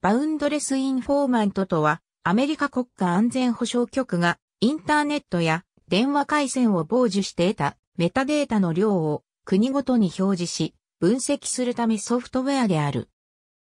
バウンドレスインフォーマントとは、アメリカ国家安全保障局がインターネットや電話回線を傍受して得たメタデータの量を国ごとに表示し、分析するためソフトウェアである。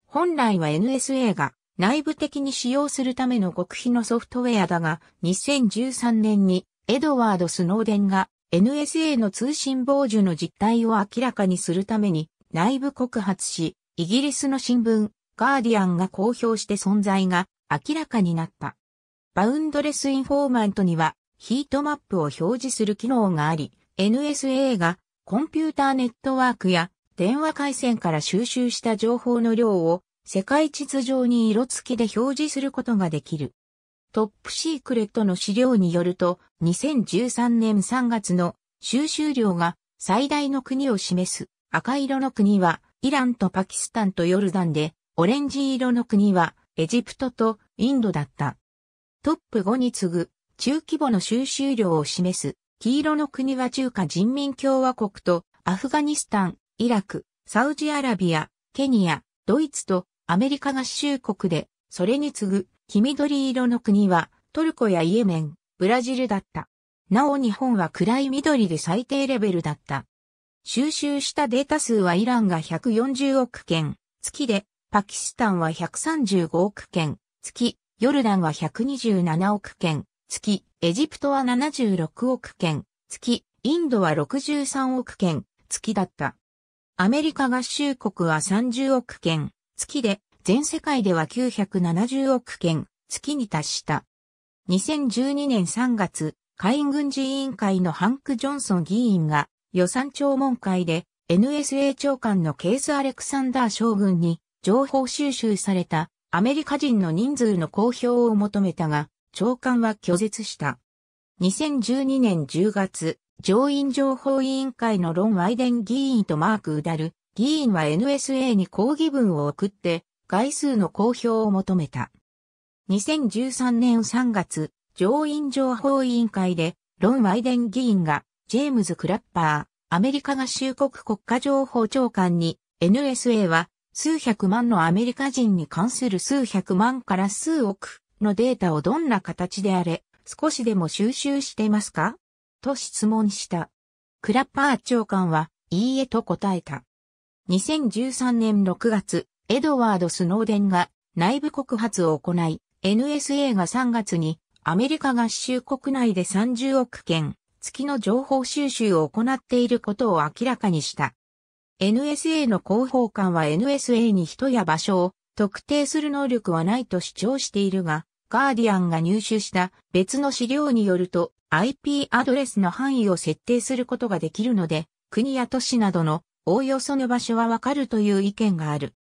本来は NSA が内部的に使用するための極秘のソフトウェアだが、2013年にエドワード・スノーデンが NSA の通信傍受の実態を明らかにするために内部告発し、イギリスの新聞、ガーディアンが公表して存在が明らかになった。バウンドレスインフォーマントにはヒートマップを表示する機能があり、NSA がコンピューターネットワークや電話回線から収集した情報の量を世界地図上に色付きで表示することができる。トップシークレットの資料によると、2013年3月の収集量が最大の国を示す赤色の国はイランとパキスタンとヨルダンで、オレンジ色の国はエジプトとインドだった。トップ5に次ぐ中規模の収集量を示す黄色の国は中華人民共和国とアフガニスタン、イラク、サウジアラビア、ケニア、ドイツとアメリカ合衆国で、それに次ぐ黄緑色の国はトルコやイエメン、ブラジルだった。なお日本は暗い緑で最低レベルだった。収集したデータ数はイランが140億件、月でパキスタンは135億件、月、ヨルダンは127億件、月、エジプトは76億件、月、インドは63億件、月だった。アメリカ合衆国は30億件、月で、全世界では970億件、月に達した。2012年3月、海軍事委員会のハンク・ジョンソン議員が予算聴聞会で NSA 長官のケース・アレクサンダー将軍に情報収集されたアメリカ人の人数の公表を求めたが、長官は拒絶した。2012年10月、上院情報委員会のロン・ワイデン議員とマーク・ウダル、議員は NSA に抗議文を送って、概数の公表を求めた。2013年3月、上院情報委員会で、ロン・ワイデン議員が、ジェームズ・クラッパー、アメリカ合衆国国家情報長官に、NSA は数百万のアメリカ人に関する数百万から数億のデータをどんな形であれ、少しでも収集してますかと質問した。クラッパー長官は、いいえと答えた。2013年6月、エドワード・スノーデンが内部告発を行い、NSA が3月にアメリカ合衆国内で30億件、月の情報収集を行っていることを明らかにした。NSA の広報官は NSA に人や場所を特定する能力はないと主張しているが、ガーディアンが入手した別の資料によると IP アドレスの範囲を設定することができるので、国や都市などのおおよその場所はわかるという意見がある。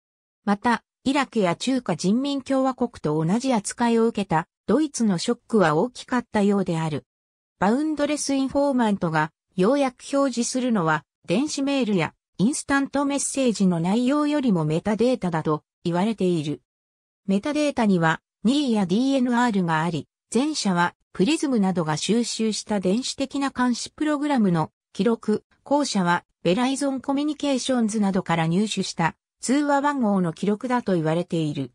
また、イラクや中華人民共和国と同じ扱いを受けたドイツのショックは大きかったようである。バウンドレスインフォーマントがようやく表示するのは電子メールやインスタントメッセージの内容よりもメタデータだと言われている。メタデータには n i や DNR があり、前者はプリズムなどが収集した電子的な監視プログラムの記録、後者はベライゾンコミュニケーションズなどから入手した通話番号の記録だと言われている。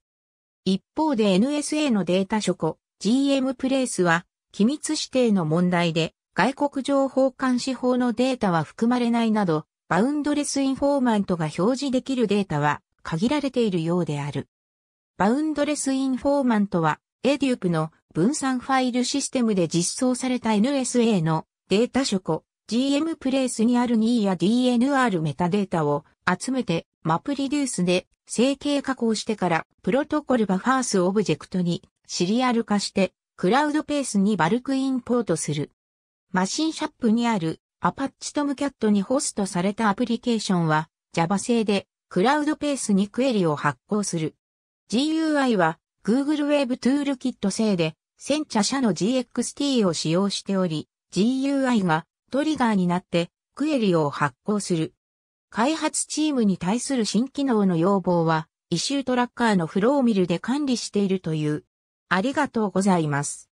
一方で NSA のデータ書庫 GM プレイスは機密指定の問題で外国情報監視法のデータは含まれないなどバウンドレスインフォーマントが表示できるデータは限られているようである。バウンドレスインフォーマントは、ADUP の分散ファイルシステムで実装された NSA のデータ書庫、GM プレイスにある2や DNR メタデータを集めてマプリデュースで整形加工してからプロトコルバファースオブジェクトにシリアル化してクラウドペースにバルクインポートする。マシンシャップにあるアパッチトムキャットにホストされたアプリケーションは Java 製でクラウドペースにクエリを発行する。GUI は Google Web Toolkit 製で1000社の GXT を使用しており、GUI がトリガーになってクエリを発行する。開発チームに対する新機能の要望は、イシュートラッカーのフローミルで管理しているという。ありがとうございます。